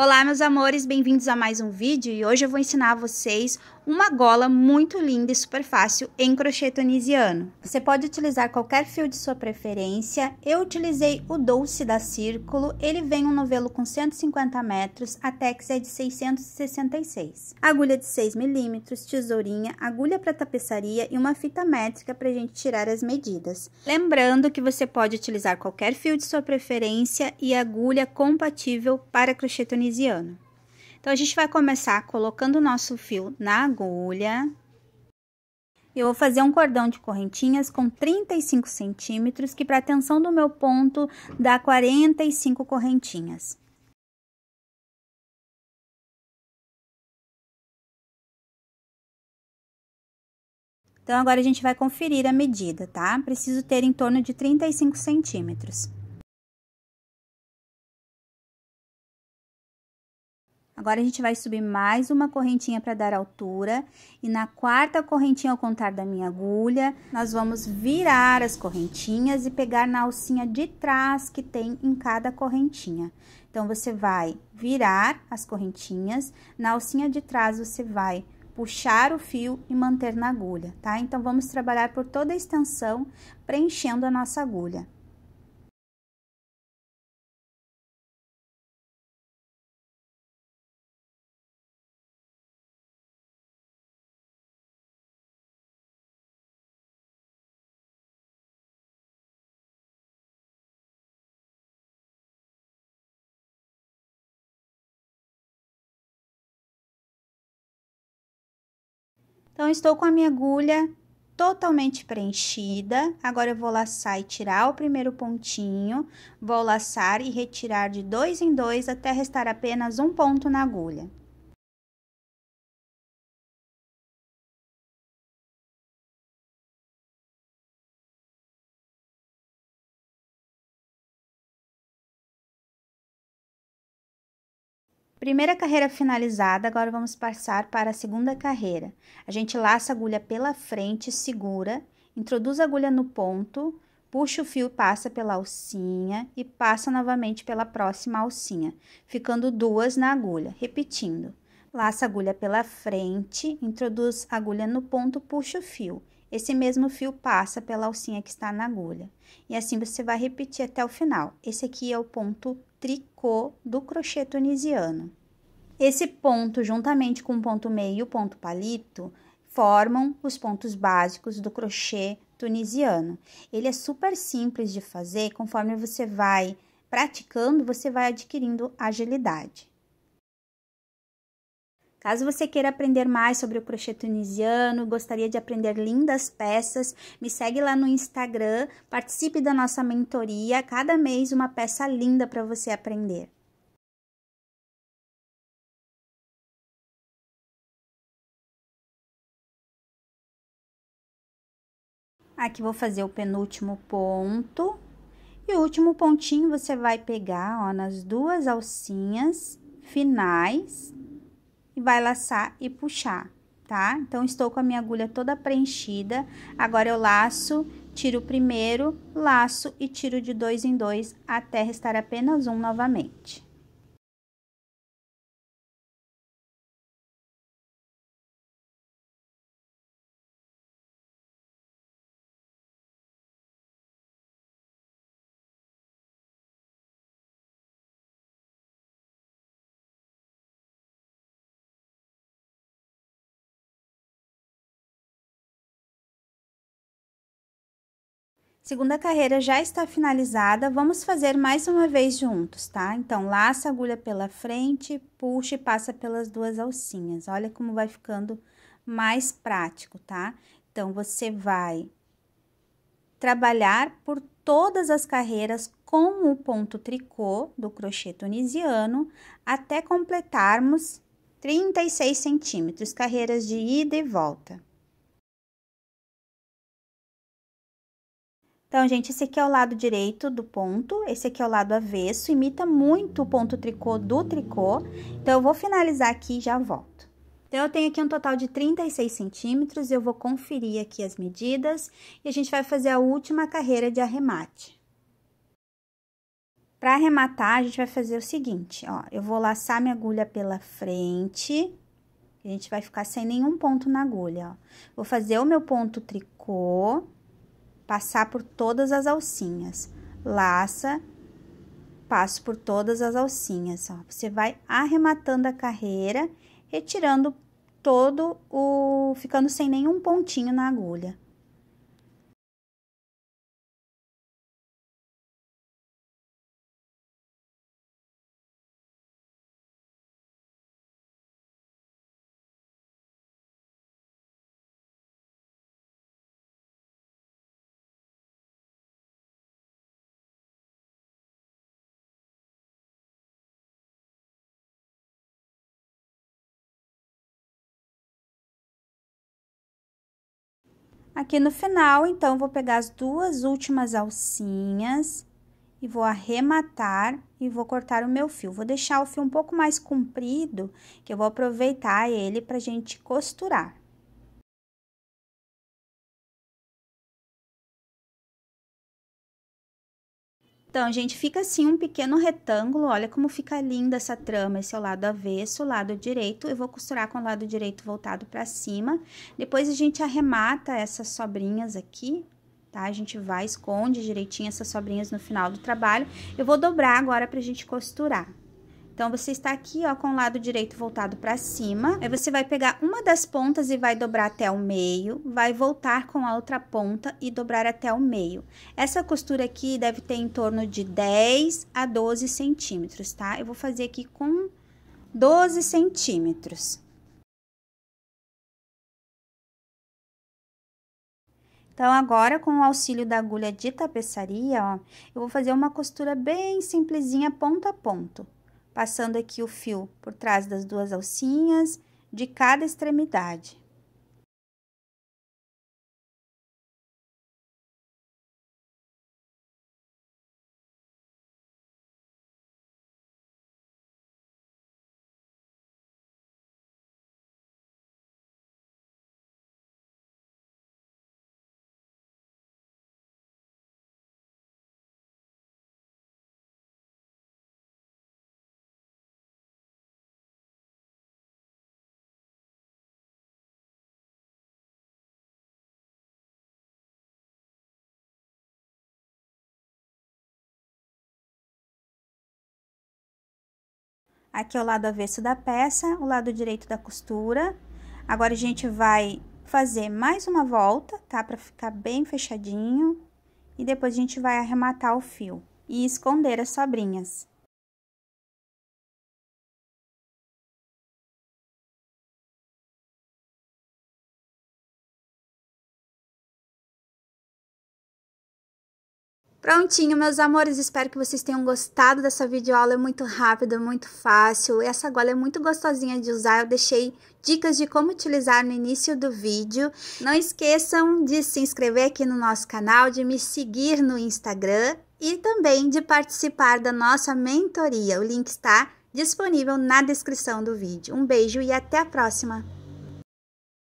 Olá, meus amores, bem-vindos a mais um vídeo e hoje eu vou ensinar a vocês uma gola muito linda e super fácil em crochê tunisiano. Você pode utilizar qualquer fio de sua preferência, eu utilizei o doce da Círculo, ele vem um novelo com 150 metros, a tex é de 666. Agulha de 6 milímetros, tesourinha, agulha para tapeçaria e uma fita métrica para a gente tirar as medidas. Lembrando que você pode utilizar qualquer fio de sua preferência e agulha compatível para crochê tunisiano parmesiano. Então, a gente vai começar colocando o nosso fio na agulha. Eu vou fazer um cordão de correntinhas com 35 centímetros, que para a tensão do meu ponto dá 45 correntinhas. Então, agora a gente vai conferir a medida, tá? Preciso ter em torno de 35 centímetros. Agora, a gente vai subir mais uma correntinha para dar altura. E na quarta correntinha, ao contar da minha agulha, nós vamos virar as correntinhas e pegar na alcinha de trás que tem em cada correntinha. Então, você vai virar as correntinhas, na alcinha de trás você vai puxar o fio e manter na agulha, tá? Então, vamos trabalhar por toda a extensão, preenchendo a nossa agulha. Então, estou com a minha agulha totalmente preenchida. Agora, eu vou laçar e tirar o primeiro pontinho. Vou laçar e retirar de dois em dois até restar apenas um ponto na agulha. Primeira carreira finalizada, agora vamos passar para a segunda carreira. A gente laça a agulha pela frente, segura, introduz a agulha no ponto, puxa o fio, passa pela alcinha e passa novamente pela próxima alcinha, ficando duas na agulha, repetindo. Laça a agulha pela frente, introduz a agulha no ponto, puxa o fio. Esse mesmo fio passa pela alcinha que está na agulha. E assim você vai repetir até o final. Esse aqui é o ponto tricô do crochê tunisiano. Esse ponto, juntamente com o ponto meio e o ponto palito, formam os pontos básicos do crochê tunisiano. Ele é super simples de fazer, conforme você vai praticando, você vai adquirindo agilidade. Caso você queira aprender mais sobre o crochê tunisiano, gostaria de aprender lindas peças, me segue lá no Instagram, participe da nossa mentoria, cada mês uma peça linda para você aprender. Aqui vou fazer o penúltimo ponto. E o último pontinho você vai pegar, ó, nas duas alcinhas finais e vai laçar e puxar, tá? Então, estou com a minha agulha toda preenchida. Agora, eu laço, tiro o primeiro, laço e tiro de dois em dois até restar apenas um novamente. Segunda carreira já está finalizada, vamos fazer mais uma vez juntos, tá? Então, laça a agulha pela frente, puxa e passa pelas duas alcinhas. Olha como vai ficando mais prático, tá? Então, você vai trabalhar por todas as carreiras com o ponto tricô do crochê tunisiano até completarmos 36 centímetros, carreiras de ida e volta. Então, gente, esse aqui é o lado direito do ponto, esse aqui é o lado avesso, imita muito o ponto tricô do tricô. Então, eu vou finalizar aqui e já volto. Então, eu tenho aqui um total de 36 centímetros, eu vou conferir aqui as medidas e a gente vai fazer a última carreira de arremate. Para arrematar, a gente vai fazer o seguinte, ó, eu vou laçar minha agulha pela frente, a gente vai ficar sem nenhum ponto na agulha, ó. Vou fazer o meu ponto tricô, passar por todas as alcinhas. Laça, passo por todas as alcinhas. Ó. Você vai arrematando a carreira, retirando todo o. ficando sem nenhum pontinho na agulha. Aqui no final, então, vou pegar as duas últimas alcinhas e vou arrematar e vou cortar o meu fio. Vou deixar o fio um pouco mais comprido, que eu vou aproveitar ele pra gente costurar. Então, gente, fica assim um pequeno retângulo, olha como fica linda essa trama, esse é o lado avesso, o lado direito, eu vou costurar com o lado direito voltado para cima, depois a gente arremata essas sobrinhas aqui, tá? A gente vai, esconde direitinho essas sobrinhas no final do trabalho, eu vou dobrar agora pra gente costurar. Então, você está aqui, ó, com o lado direito voltado para cima. Aí, você vai pegar uma das pontas e vai dobrar até o meio. Vai voltar com a outra ponta e dobrar até o meio. Essa costura aqui deve ter em torno de 10 a 12 centímetros, tá? Eu vou fazer aqui com 12 centímetros. Então, agora, com o auxílio da agulha de tapeçaria, ó, eu vou fazer uma costura bem simplesinha, ponto a ponto passando aqui o fio por trás das duas alcinhas de cada extremidade. Aqui é o lado avesso da peça, o lado direito da costura. Agora, a gente vai fazer mais uma volta, tá? Pra ficar bem fechadinho. E depois a gente vai arrematar o fio e esconder as sobrinhas. Prontinho, meus amores, espero que vocês tenham gostado dessa videoaula, é muito rápida, é muito fácil, essa gola é muito gostosinha de usar, eu deixei dicas de como utilizar no início do vídeo. Não esqueçam de se inscrever aqui no nosso canal, de me seguir no Instagram e também de participar da nossa mentoria, o link está disponível na descrição do vídeo. Um beijo e até a próxima!